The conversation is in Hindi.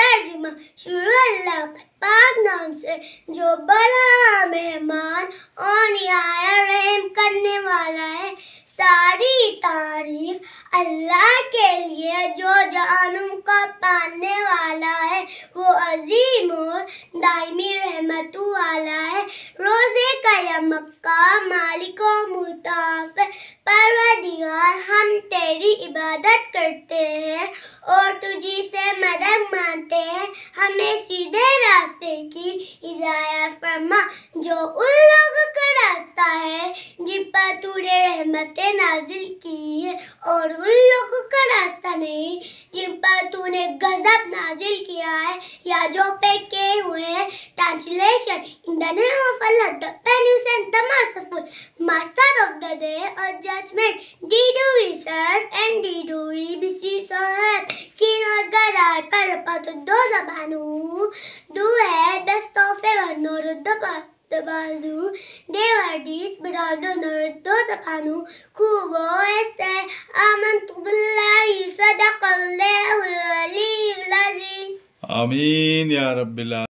तर्जुमा शुरू अल्लाह के पाक नाम से जो बड़ा मेहमान और निहाया रहम करने वाला है सारी तारीफ अल्लाह के लिए जो जानों का पाने वाला है वो अजीम और दायमी रहमतू वाला है रोज़े का मक्का मालिक मुतार परवरदिगार हम तेरी इबादत करते हैं और तुझी से मदद मांगते हैं हमें सीधे रास्ते की हिदायत फरमा जो उन लोगों होता है जिन पर तूने रहमत नाजिल की है और उन लोगों का रास्ता नहीं जिन पर तूने गजब नाजिल किया है या जो पे के हुए हैं translation in the name of Allah द पेनिस and the merciful master of the day और judgement thee do we serve and thee do we beseech so help की रोजगार पर तो दो जबानू दू है दस तोहफे वन रुद्ध पर balú, de verdis brandonor, dos apanu, kubo este, aman amantu da sadakallahu aliyyul azim. Amin ya Rabbil